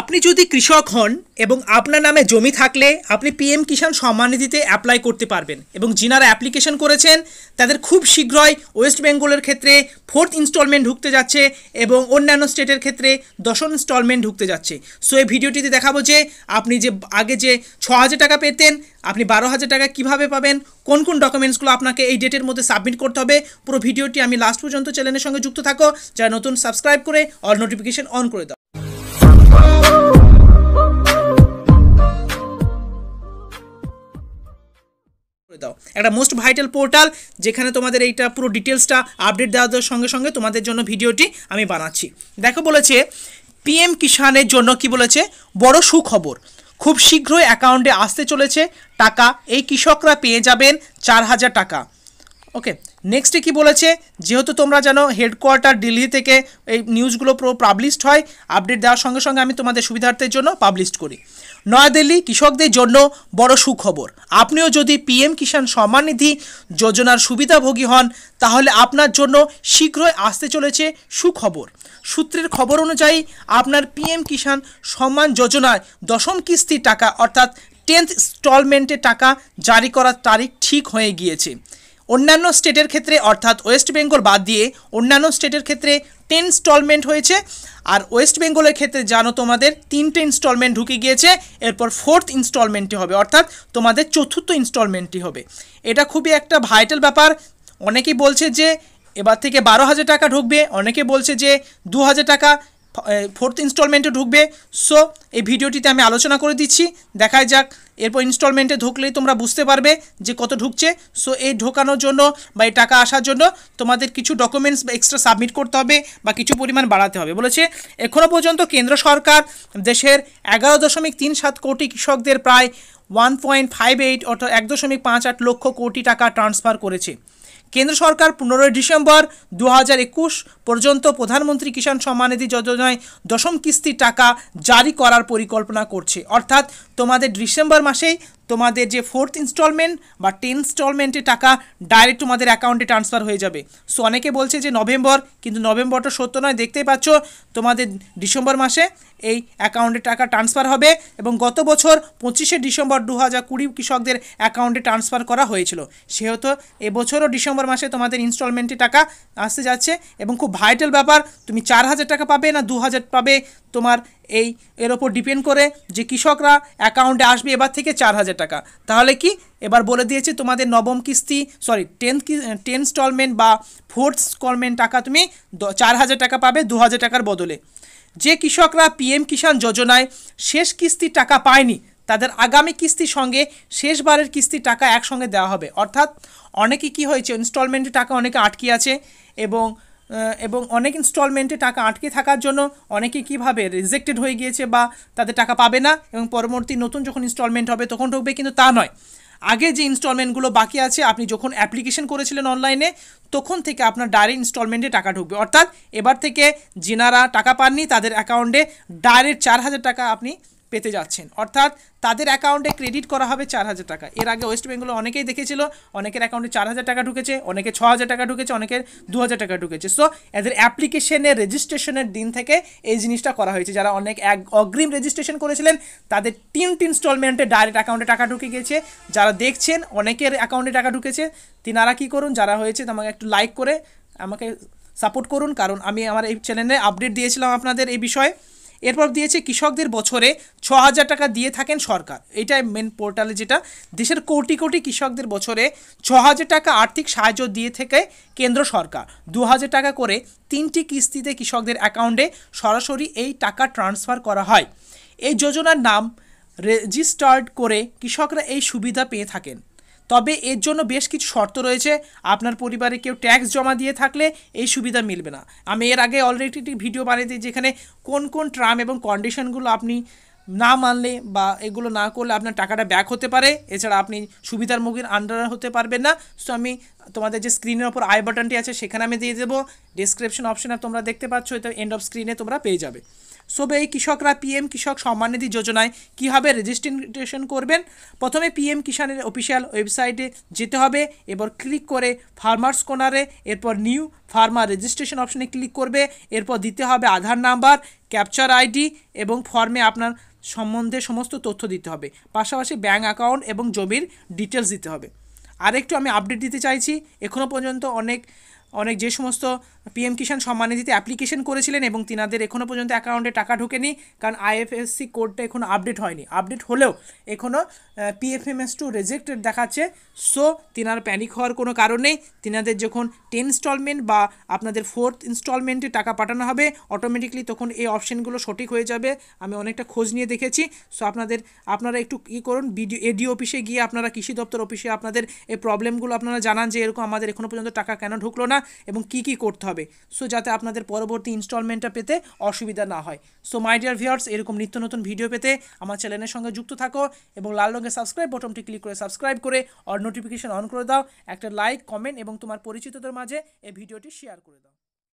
আপনি যদি কৃষক হন এবং আপনার নামে জমি থাকলে আপনি পিএম কিষাণ সম্মাননিধিতে অ্যাপ্লাই করতে পারবেন এবং যিনারা অ্যাপ্লিকেশন করেছেন তাদের খুব শীঘ্রই ওয়েস্ট বেঙ্গলের ক্ষেত্রে ফোর্থ ইনস্টলমেন্ট ঢুকতে যাচ্ছে এবং অন্যান্য স্টেটের ক্ষেত্রে দশম ইনস্টলমেন্ট ঢুকতে যাচ্ছে সো এই ভিডিওটিতে দেখাবো যে আপনি যে আগে যে ছ হাজার টাকা পেতেন আপনি বারো হাজার টাকা কীভাবে পাবেন কোন কোন ডকুমেন্টসগুলো আপনাকে এই ডেটের মধ্যে সাবমিট করতে হবে পুরো ভিডিওটি আমি লাস্ট পর্যন্ত চ্যানেলের সঙ্গে যুক্ত থাকো যারা নতুন সাবস্ক্রাইব করে অল নোটিফিকেশন অন করে দাও দাও একটা মোস্ট ভাইটাল পোর্টাল যেখানে তোমাদের এইটা পুরো ডিটেলসটা আপডেট দেওয়া দেওয়ার সঙ্গে সঙ্গে তোমাদের জন্য ভিডিওটি আমি বানাচ্ছি দেখো বলেছে পিএম কিষানের জন্য কি বলেছে বড় সুখবর খুব শীঘ্রই অ্যাকাউন্টে আসতে চলেছে টাকা এই কৃষকরা পেয়ে যাবেন চার হাজার টাকা ওকে নেক্সটে কি বলেছে যেহেতু তোমরা জানো হেডকোয়ার্টার দিল্লি থেকে এই নিউজগুলো পুরো পাবলিশড হয় আপডেট দেওয়ার সঙ্গে সঙ্গে আমি তোমাদের সুবিধার্থের জন্য পাবলিশড করি নয়াদিল্লি কৃষকদের জন্য বড় সুখবর আপনিও যদি পিএম কিষাণ সম্মান নিধি যোজনার সুবিধাভোগী হন তাহলে আপনার জন্য শীঘ্রই আসতে চলেছে সুখবর সূত্রের খবর অনুযায়ী আপনার পিএম কিষাণ সম্মান যোজনায় দশম কিস্তি টাকা অর্থাৎ টেন্থ ইনস্টলমেন্টে টাকা জারি করার তারিখ ঠিক হয়ে গিয়েছে অন্যান্য স্টেটের ক্ষেত্রে অর্থাৎ ওয়েস্ট বেঙ্গল বাদ দিয়ে অন্যান্য স্টেটের ক্ষেত্রে টেন ইনস্টলমেন্ট হয়েছে আর ওয়েস্ট বেঙ্গলের ক্ষেত্রে জানো তোমাদের তিনটে ইনস্টলমেন্ট ঢুকে গিয়েছে এরপর ফোর্থ ইনস্টলমেন্টটি হবে অর্থাৎ তোমাদের চতুর্থ ইনস্টলমেন্টটি হবে এটা খুবই একটা ভাইটাল ব্যাপার অনেকেই বলছে যে এবার থেকে বারো হাজার টাকা ঢুকবে অনেকে বলছে যে দু হাজার টাকা ফোর্থ ইনস্টলমেন্টে ঢুকবে সো এই ভিডিওটিতে আমি আলোচনা করে দিচ্ছি দেখায় যাক এরপর ইনস্টলমেন্টে ঢুকলেই তোমরা বুঝতে পারবে যে কত ঢুকছে সো এই ঢোকানোর জন্য বা এই টাকা আসার জন্য তোমাদের কিছু ডকুমেন্টস বা এক্সট্রা সাবমিট করতে হবে বা কিছু পরিমাণ বাড়াতে হবে বলেছে এখনও পর্যন্ত কেন্দ্র সরকার দেশের এগারো দশমিক তিন সাত কোটি কৃষকদের প্রায় ওয়ান পয়েন্ট ফাইভ এইট অর্থাৎ এক দশমিক পাঁচ আট লক্ষ কোটি টাকা ট্রান্সফার করেছে কেন্দ্র সরকার পনেরোই ডিসেম্বর দু পর্যন্ত প্রধানমন্ত্রী কিষাণ সম্মানিধি যোজনায় দশম কিস্তি টাকা জারি করার পরিকল্পনা করছে অর্থাৎ তোমাদের ডিসেম্বর মাসেই তোমাদের যে ফোর্থ ইনস্টলমেন্ট বা টেন ইনস্টলমেন্টে টাকা ডাইরেক্ট তোমাদের অ্যাকাউন্টে ট্রান্সফার হয়ে যাবে সো অনেকে বলছে যে নভেম্বর কিন্তু নভেম্বরটা সত্য নয় দেখতেই পাচ্ছ তোমাদের ডিসেম্বর মাসে এই অ্যাকাউন্টে টাকা ট্রান্সফার হবে এবং গত বছর পঁচিশে ডিসেম্বর দু হাজার কুড়ি কৃষকদের অ্যাকাউন্টে ট্রান্সফার করা হয়েছিল সেহেতু এবছরও ডিসেম্বর মাসে তোমাদের ইনস্টলমেন্টে টাকা আসতে যাচ্ছে এবং খুব ভাইটাল ব্যাপার তুমি চার হাজার টাকা পাবে না দু হাজার পাবে তোমার এই এর ওপর ডিপেন্ড করে যে কৃষকরা অ্যাকাউন্টে আসবে এবার থেকে চার হাজার হাজার টাকা তাহলে কি এবার বলে দিয়েছে তোমাদের নবম কিস্তি সরি টেন্থ টেন ইনস্টলমেন্ট বা ফোর্থ ইনস্টলমেন্ট টাকা তুমি চার হাজার টাকা পাবে দু হাজার টাকার বদলে যে কৃষকরা পিএম কিষাণ যোজনায় শেষ কিস্তির টাকা পায়নি তাদের আগামী কিস্তির সঙ্গে শেষবারের কিস্তির টাকা একসঙ্গে দেওয়া হবে অর্থাৎ অনেকে কি হয়েছে ইনস্টলমেন্টের টাকা অনেকে আটকে আছে এবং এবং অনেক ইনস্টলমেন্টে টাকা আটকে থাকার জন্য অনেকে কিভাবে রিজেক্টেড হয়ে গিয়েছে বা তাদের টাকা পাবে না এবং পরবর্তী নতুন যখন ইনস্টলমেন্ট হবে তখন ঢুকবে কিন্তু তা নয় আগে যে ইনস্টলমেন্টগুলো বাকি আছে আপনি যখন অ্যাপ্লিকেশন করেছিলেন অনলাইনে তখন থেকে আপনার ডাইরেক্ট ইনস্টলমেন্টে টাকা ঢুকবে অর্থাৎ এবার থেকে যেনারা টাকা পাননি তাদের অ্যাকাউন্টে ডাইরেক্ট চার হাজার টাকা আপনি পেতে যাচ্ছেন অর্থাৎ তাদের অ্যাকাউন্টে ক্রেডিট করা হবে চার হাজার টাকা এর আগে ওয়েস্ট বেঙ্গলে অনেকেই দেখেছিল অনেকের অ্যাকাউন্টে চার হাজার টাকা ঢুকেছে অনেকে ছ হাজার টাকা ঢুকেছে অনেকের দু হাজার টাকা ঢুকেছে সো এদের অ্যাপ্লিকেশনের রেজিস্ট্রেশনের দিন থেকে এই জিনিসটা করা হয়েছে যারা অনেক এক অগ্রিম রেজিস্ট্রেশন করেছিলেন তাদের তিনটি ইনস্টলমেন্টে ডাইরেক্ট অ্যাকাউন্টে টাকা ঢুকে গেছে যারা দেখছেন অনেকের অ্যাকাউন্টে টাকা ঢুকেছে তিনারা কী করুন যারা হয়েছে আমাকে একটু লাইক করে আমাকে সাপোর্ট করুন কারণ আমি আমার এই চ্যানেলে আপডেট দিয়েছিলাম আপনাদের এই বিষয়ে এরপর দিয়েছে কৃষকদের বছরে ছ হাজার টাকা দিয়ে থাকেন সরকার এটাই মেন পোর্টালে যেটা দেশের কোটি কোটি কৃষকদের বছরে ছ হাজার টাকা আর্থিক সাহায্য দিয়ে থেকে কেন্দ্র সরকার দু হাজার টাকা করে তিনটি কিস্তিতে কৃষকদের অ্যাকাউন্টে সরাসরি এই টাকা ট্রান্সফার করা হয় এই যোজনার নাম রেজিস্টার্ড করে কৃষকরা এই সুবিধা পেয়ে থাকেন তবে এর জন্য বেশ কিছু শর্ত রয়েছে আপনার পরিবারে কেউ ট্যাক্স জমা দিয়ে থাকলে এই সুবিধা মিলবে না আমি এর আগে অলরেডি একটি ভিডিও বানিয়ে দিই যেখানে কোন কোন ট্রাম এবং কন্ডিশনগুলো আপনি না মানলে বা এগুলো না করলে আপনার টাকাটা ব্যাক হতে পারে এছাড়া আপনি সুবিধার মুখের আন্ডার হতে পারবেন না সো আমি তোমাদের যে স্ক্রিনের ওপর আই বাটনটি আছে সেখানে আমি দিয়ে দেবো ডিসক্রিপশন অপশনে তোমরা দেখতে পাচ্ছ এটা এন্ড অফ স্ক্রিনে তোমরা পেয়ে যাবে সবে এই কৃষকরা পিএম কৃষক সম্মাননিধি যোজনায় কীভাবে রেজিস্ট্রেশন করবেন প্রথমে পিএম কিষানের অফিসিয়াল ওয়েবসাইটে যেতে হবে এবার ক্লিক করে ফার্মার্স কোনারে এরপর নিউ ফার্মার রেজিস্ট্রেশন অপশনে ক্লিক করবে এরপর দিতে হবে আধার নাম্বার ক্যাপচার আইডি এবং ফর্মে আপনার সম্বন্ধে সমস্ত তথ্য দিতে হবে পাশাপাশি ব্যাঙ্ক অ্যাকাউন্ট এবং জমির ডিটেলস দিতে হবে আরেকটু আমি আপডেট দিতে চাইছি এখনও পর্যন্ত অনেক অনেক যে সমস্ত পিএম কিষাণ সম্মানিধিতে অ্যাপ্লিকেশন করেছিলেন এবং তিনাদের এখনও পর্যন্ত অ্যাকাউন্টে টাকা ঢোকেনি কারণ আইএফএসসি কোডটা এখনও আপডেট হয়নি আপডেট হলেও এখনও পিএফএমএস টু রেজেক্টেড দেখাচ্ছে সো তিনার প্যানিক হওয়ার কোনো কারণ নেই তিনাদের যখন টেন ইনস্টলমেন্ট বা আপনাদের ফোর্থ ইনস্টলমেন্টে টাকা পাঠানো হবে অটোমেটিকলি তখন এই অপশানগুলো সঠিক হয়ে যাবে আমি অনেকটা খোঁজ নিয়ে দেখেছি সো আপনাদের আপনারা একটু ই করুন বিডিও এডিও অফিসে গিয়ে আপনারা কৃষি দপ্তর অফিসে আপনাদের এই প্রবলেমগুলো আপনারা জানান যে এরকম আমাদের এখনও পর্যন্ত টাকা কেন ঢুকলো না এবং কি কি করতে হবে সো যাতে আপনাদের পরবর্তী ইনস্টলমেন্টটা পেতে অসুবিধা না হয় সো মাই ডিয়ার ভিউয়ার্স এরকম নিত্য নতুন ভিডিও পেতে আমার চ্যানেলের সঙ্গে যুক্ত থাকো এবং লাল রঙের সাবস্ক্রাইব বটনটি ক্লিক করে সাবস্ক্রাইব করে অর নোটিফিকেশন অন করে দাও একটা লাইক কমেন্ট এবং তোমার পরিচিতদের মাঝে এই ভিডিওটি শেয়ার করে দাও